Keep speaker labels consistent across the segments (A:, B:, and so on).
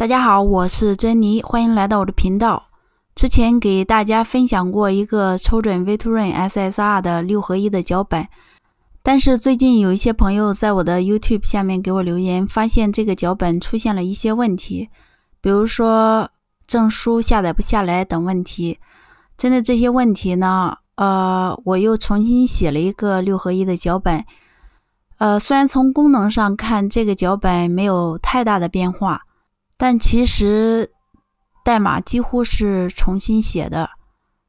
A: 大家好，我是珍妮，欢迎来到我的频道。之前给大家分享过一个抽准 V2 r i n SSR 的六合一的脚本，但是最近有一些朋友在我的 YouTube 下面给我留言，发现这个脚本出现了一些问题，比如说证书下载不下来等问题。针对这些问题呢，呃，我又重新写了一个六合一的脚本。呃，虽然从功能上看，这个脚本没有太大的变化。但其实代码几乎是重新写的，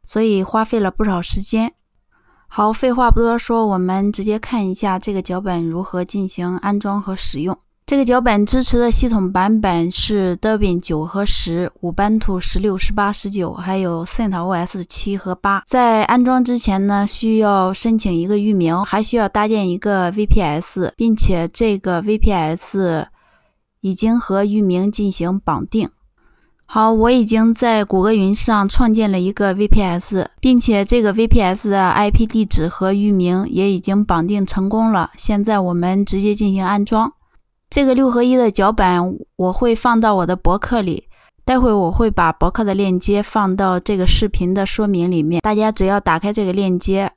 A: 所以花费了不少时间。好，废话不多说，我们直接看一下这个脚本如何进行安装和使用。这个脚本支持的系统版本是 Debian 九和十五、Ubuntu 十六、十八、十九，还有 CentOS 七和八。在安装之前呢，需要申请一个域名，还需要搭建一个 VPS，并且这个 VPS。已经和域名进行绑定。好，我已经在谷歌云上创建了一个 VPS，并且这个 VPS 的 IP 地址和域名也已经绑定成功了。现在我们直接进行安装。这个六合一的脚本我会放到我的博客里，待会我会把博客的链接放到这个视频的说明里面。大家只要打开这个链接。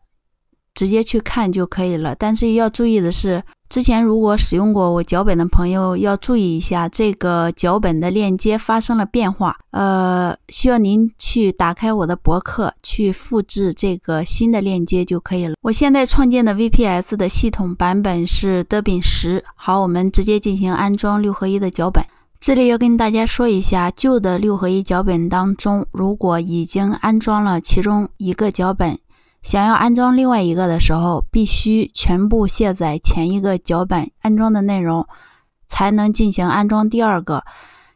A: 直接去看就可以了，但是要注意的是，之前如果使用过我脚本的朋友要注意一下，这个脚本的链接发生了变化，呃，需要您去打开我的博客去复制这个新的链接就可以了。我现在创建的 VPS 的系统版本是德宾十，好，我们直接进行安装六合一的脚本。这里要跟大家说一下，旧的六合一脚本当中，如果已经安装了其中一个脚本。想要安装另外一个的时候，必须全部卸载前一个脚本安装的内容，才能进行安装第二个。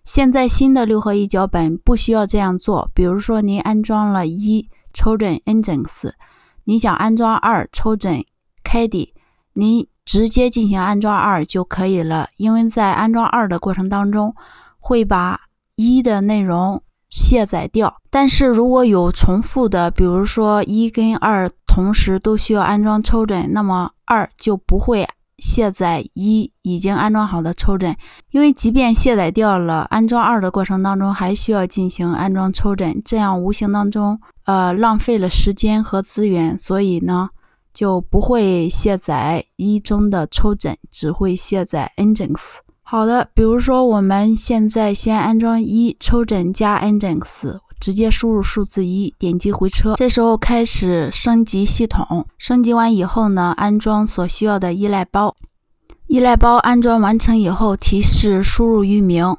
A: 现在新的六合一脚本不需要这样做。比如说，您安装了一抽 e N g n e s 您想安装二抽枕 K y 您直接进行安装二就可以了，因为在安装二的过程当中，会把一的内容。卸载掉，但是如果有重复的，比如说一跟二同时都需要安装抽枕，那么二就不会卸载一已经安装好的抽枕，因为即便卸载掉了，安装二的过程当中还需要进行安装抽枕，这样无形当中呃浪费了时间和资源，所以呢就不会卸载一中的抽枕，只会卸载 engines。好的，比如说我们现在先安装一抽帧加 nginx，直接输入数字一，点击回车。这时候开始升级系统，升级完以后呢，安装所需要的依赖包。依赖包安装完成以后，提示输入域名。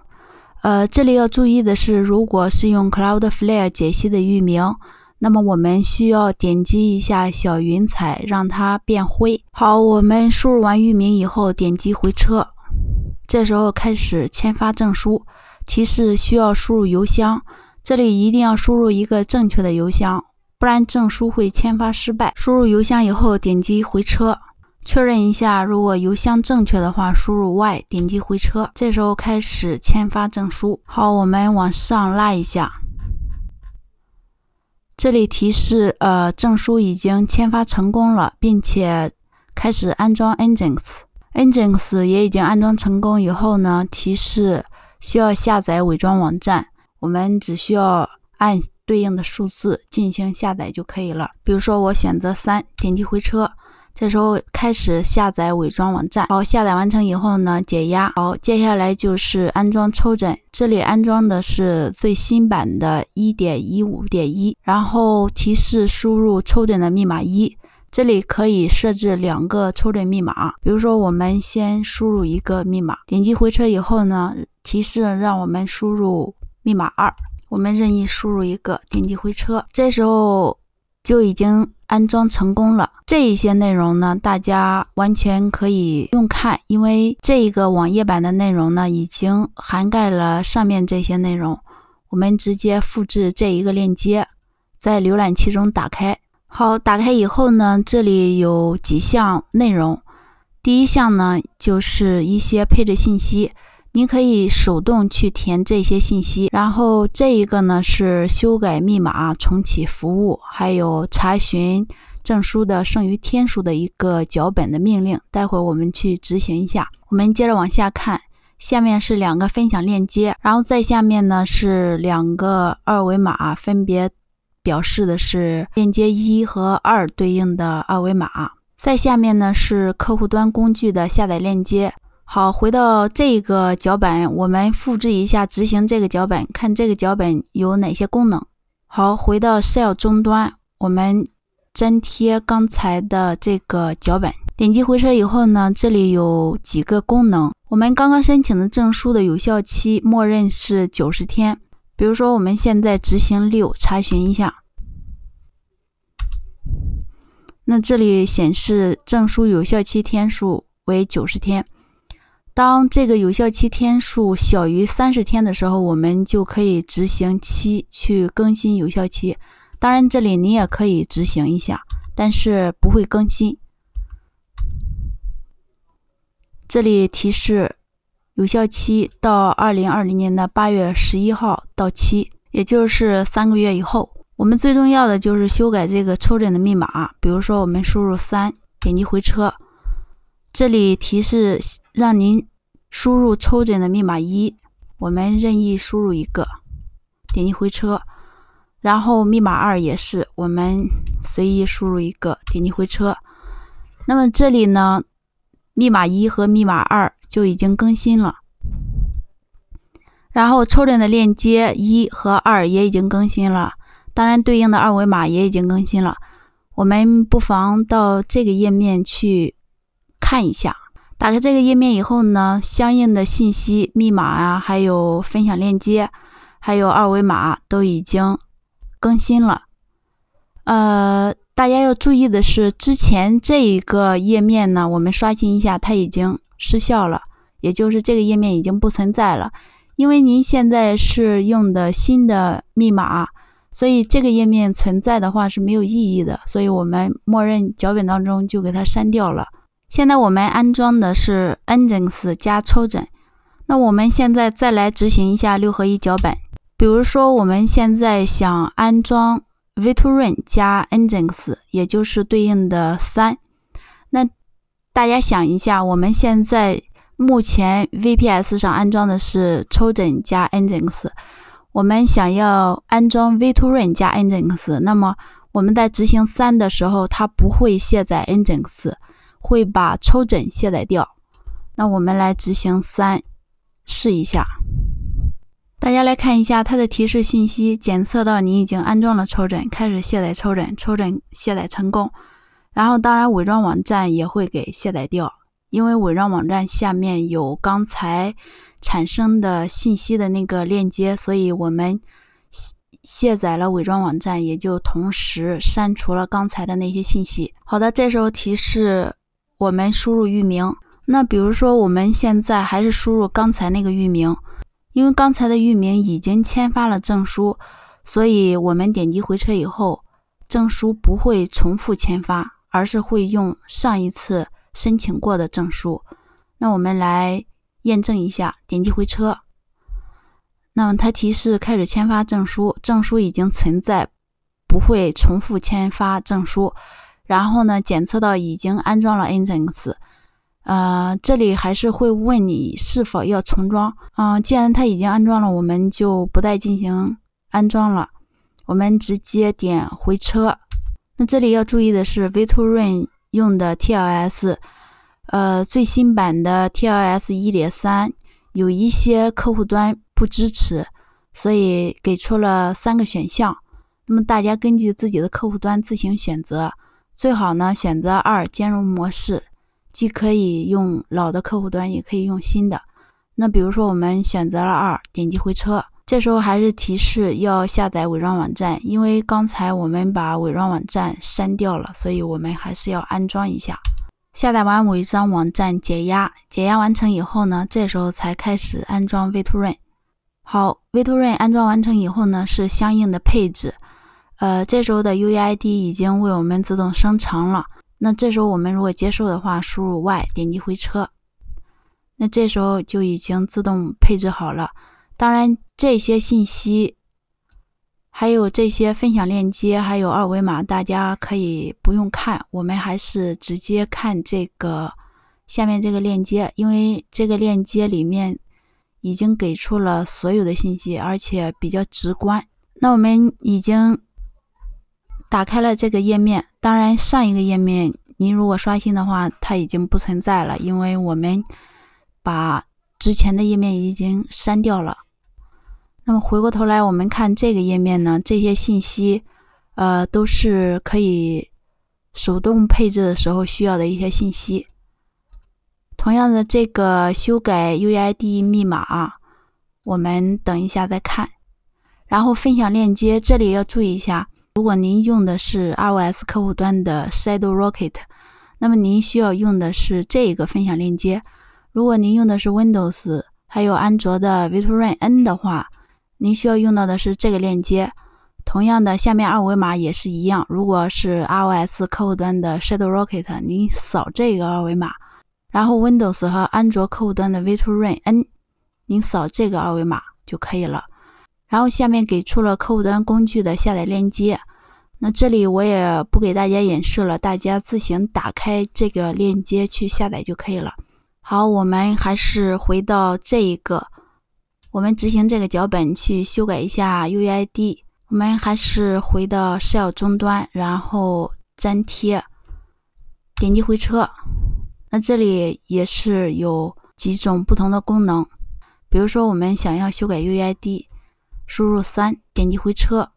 A: 呃，这里要注意的是，如果是用 Cloudflare 解析的域名，那么我们需要点击一下小云彩，让它变灰。好，我们输入完域名以后，点击回车。这时候开始签发证书，提示需要输入邮箱，这里一定要输入一个正确的邮箱，不然证书会签发失败。输入邮箱以后，点击回车，确认一下，如果邮箱正确的话，输入 Y，点击回车。这时候开始签发证书。好，我们往上拉一下，这里提示呃证书已经签发成功了，并且开始安装 Engines。Engines 也已经安装成功以后呢，提示需要下载伪装网站，我们只需要按对应的数字进行下载就可以了。比如说我选择三，点击回车，这时候开始下载伪装网站。好，下载完成以后呢，解压。好，接下来就是安装抽枕，这里安装的是最新版的1.15.1，然后提示输入抽枕的密码一。这里可以设置两个抽认密码，比如说我们先输入一个密码，点击回车以后呢，提示让我们输入密码二，我们任意输入一个，点击回车，这时候就已经安装成功了。这一些内容呢，大家完全可以用看，因为这个网页版的内容呢，已经涵盖了上面这些内容，我们直接复制这一个链接，在浏览器中打开。好，打开以后呢，这里有几项内容。第一项呢，就是一些配置信息，您可以手动去填这些信息。然后这一个呢，是修改密码、重启服务，还有查询证书的剩余天数的一个脚本的命令。待会儿我们去执行一下。我们接着往下看，下面是两个分享链接，然后再下面呢是两个二维码，分别。表示的是链接一和二对应的二维码。再下面呢是客户端工具的下载链接。好，回到这个脚本，我们复制一下，执行这个脚本，看这个脚本有哪些功能。好，回到 Shell 终端，我们粘贴刚才的这个脚本，点击回车以后呢，这里有几个功能。我们刚刚申请的证书的有效期默认是九十天。比如说，我们现在执行六查询一下，那这里显示证书有效期天数为九十天。当这个有效期天数小于三十天的时候，我们就可以执行七去更新有效期。当然，这里你也可以执行一下，但是不会更新。这里提示。有效期到二零二零年的八月十一号到期，也就是三个月以后。我们最重要的就是修改这个抽诊的密码。比如说，我们输入三，点击回车，这里提示让您输入抽诊的密码一，我们任意输入一个，点击回车，然后密码二也是，我们随意输入一个，点击回车。那么这里呢，密码一和密码二。就已经更新了，然后抽中的链接一和二也已经更新了，当然对应的二维码也已经更新了。我们不妨到这个页面去看一下。打开这个页面以后呢，相应的信息、密码啊，还有分享链接，还有二维码都已经更新了。呃，大家要注意的是，之前这一个页面呢，我们刷新一下，它已经失效了。也就是这个页面已经不存在了，因为您现在是用的新的密码，所以这个页面存在的话是没有意义的，所以我们默认脚本当中就给它删掉了。现在我们安装的是 Engines 加抽诊，那我们现在再来执行一下六合一脚本。比如说我们现在想安装 v 2 r u n 加 Engines，也就是对应的三，那大家想一下，我们现在。目前 VPS 上安装的是抽枕加 Nginx，我们想要安装 v 2 r a n 加 Nginx，那么我们在执行三的时候，它不会卸载 Nginx，会把抽枕卸载掉。那我们来执行三试一下，大家来看一下它的提示信息，检测到你已经安装了抽枕，开始卸载抽枕，抽枕卸载成功，然后当然伪装网站也会给卸载掉。因为伪装网站下面有刚才产生的信息的那个链接，所以我们卸卸载了伪装网站，也就同时删除了刚才的那些信息。好的，这时候提示我们输入域名。那比如说我们现在还是输入刚才那个域名，因为刚才的域名已经签发了证书，所以我们点击回车以后，证书不会重复签发，而是会用上一次。申请过的证书，那我们来验证一下，点击回车。那么它提示开始签发证书，证书已经存在，不会重复签发证书。然后呢，检测到已经安装了 Nginx，呃，这里还是会问你是否要重装。嗯，既然它已经安装了，我们就不再进行安装了，我们直接点回车。那这里要注意的是 v 2 r a n 用的 TLS，呃，最新版的 TLS 一点三有一些客户端不支持，所以给出了三个选项。那么大家根据自己的客户端自行选择，最好呢选择二兼容模式，既可以用老的客户端，也可以用新的。那比如说我们选择了二，点击回车。这时候还是提示要下载伪装网站，因为刚才我们把伪装网站删掉了，所以我们还是要安装一下。下载完伪装网站，解压，解压完成以后呢，这时候才开始安装 V2Ray。好，V2Ray 安装完成以后呢，是相应的配置。呃，这时候的 UUID 已经为我们自动生成了。那这时候我们如果接受的话，输入 Y，点击回车。那这时候就已经自动配置好了。当然，这些信息，还有这些分享链接，还有二维码，大家可以不用看。我们还是直接看这个下面这个链接，因为这个链接里面已经给出了所有的信息，而且比较直观。那我们已经打开了这个页面。当然，上一个页面您如果刷新的话，它已经不存在了，因为我们把之前的页面已经删掉了。那么回过头来，我们看这个页面呢，这些信息，呃，都是可以手动配置的时候需要的一些信息。同样的，这个修改 UID 密码，我们等一下再看。然后分享链接，这里要注意一下，如果您用的是 iOS 客户端的 Shadow Rocket，那么您需要用的是这个分享链接；如果您用的是 Windows，还有安卓的 v i t o r i n N 的话，您需要用到的是这个链接，同样的，下面二维码也是一样。如果是 iOS 客户端的 Shadow Rocket，您扫这个二维码；然后 Windows 和安卓客户端的 V2RayN，您扫这个二维码就可以了。然后下面给出了客户端工具的下载链接，那这里我也不给大家演示了，大家自行打开这个链接去下载就可以了。好，我们还是回到这一个。我们执行这个脚本去修改一下 U I D。我们还是回到 Shell 终端，然后粘贴，点击回车。那这里也是有几种不同的功能，比如说我们想要修改 U I D，输入三，点击回车。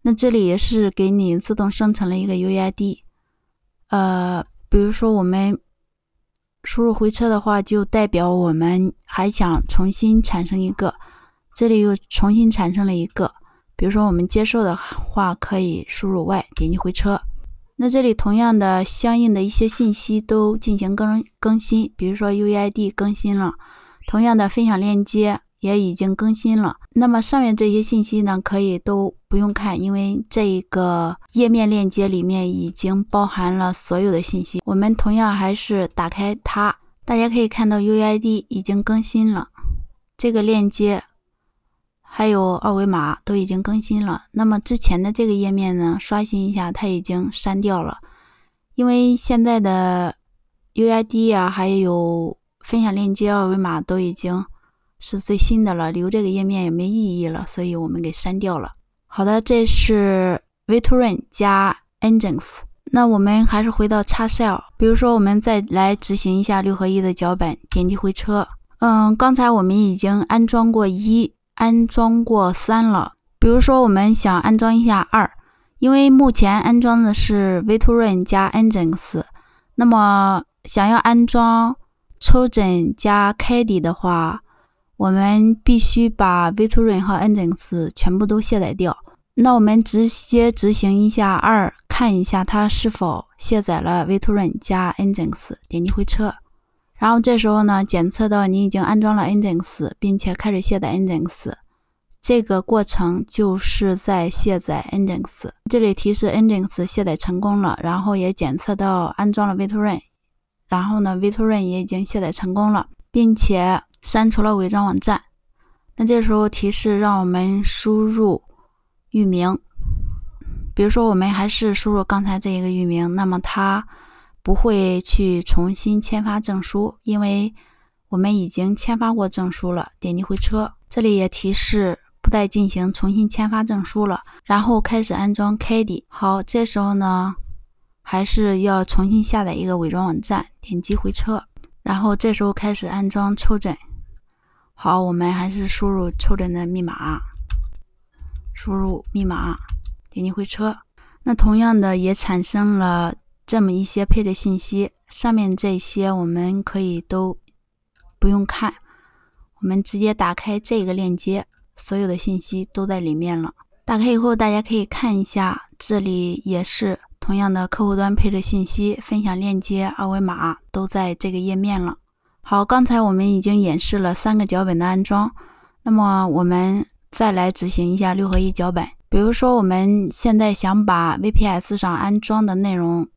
A: 那这里也是给你自动生成了一个 U I D。呃，比如说我们。输入回车的话，就代表我们还想重新产生一个，这里又重新产生了一个。比如说我们接受的话，可以输入 Y，点击回车。那这里同样的，相应的一些信息都进行更更新，比如说 U I D 更新了，同样的分享链接。也已经更新了。那么上面这些信息呢，可以都不用看，因为这一个页面链接里面已经包含了所有的信息。我们同样还是打开它，大家可以看到 U I D 已经更新了，这个链接还有二维码都已经更新了。那么之前的这个页面呢，刷新一下，它已经删掉了，因为现在的 U I D 啊，还有分享链接、二维码都已经。是最新的了，留这个页面也没意义了，所以我们给删掉了。好的，这是 Vitorin 加 Engines，那我们还是回到 x s h e l 比如说我们再来执行一下六合一的脚本，点击回车。嗯，刚才我们已经安装过一，安装过三了，比如说我们想安装一下二，因为目前安装的是 Vitorin 加 Engines，那么想要安装抽 n 加 Caddy 的话，我们必须把 v o r a n 和 n g i n s 全部都卸载掉。那我们直接执行一下二，看一下它是否卸载了 v o r a n 加 n g i n s 点击回车，然后这时候呢，检测到你已经安装了 n g i n s 并且开始卸载 n g i n s 这个过程就是在卸载 n g i n s 这里提示 n g i n s 卸载成功了，然后也检测到安装了 v o r a n 然后呢 v o r a n 也已经卸载成功了，并且。删除了伪装网站，那这时候提示让我们输入域名，比如说我们还是输入刚才这一个域名，那么它不会去重新签发证书，因为我们已经签发过证书了。点击回车，这里也提示不再进行重新签发证书了。然后开始安装 k a d i 好，这时候呢还是要重新下载一个伪装网站，点击回车，然后这时候开始安装抽诊。好，我们还是输入抽帧的密码，输入密码，点击回车。那同样的也产生了这么一些配置信息，上面这些我们可以都不用看，我们直接打开这个链接，所有的信息都在里面了。打开以后，大家可以看一下，这里也是同样的客户端配置信息、分享链接、二维码都在这个页面了。好，刚才我们已经演示了三个脚本的安装，那么我们再来执行一下六合一脚本。比如说，我们现在想把 VPS 上安装的内容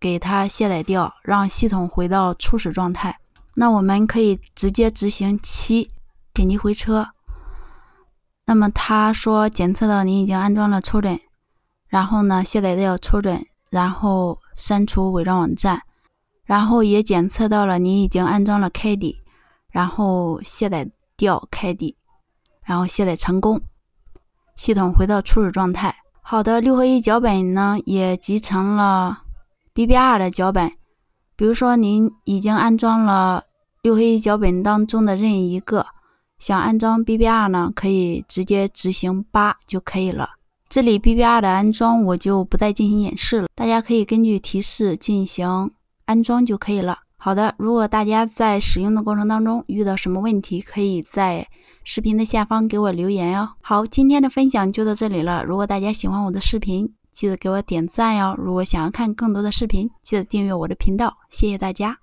A: 给它卸载掉，让系统回到初始状态，那我们可以直接执行七，点击回车。那么它说检测到您已经安装了抽准，然后呢卸载掉抽准，然后删除伪装网站。然后也检测到了您已经安装了 k i 然后卸载掉 k i 然后卸载成功，系统回到初始状态。好的，六合一脚本呢也集成了 BBR 的脚本，比如说您已经安装了六合一脚本当中的任意一个，想安装 BBR 呢，可以直接执行八就可以了。这里 BBR 的安装我就不再进行演示了，大家可以根据提示进行。安装就可以了。好的，如果大家在使用的过程当中遇到什么问题，可以在视频的下方给我留言哟。好，今天的分享就到这里了。如果大家喜欢我的视频，记得给我点赞哟。如果想要看更多的视频，记得订阅我的频道。谢谢大家。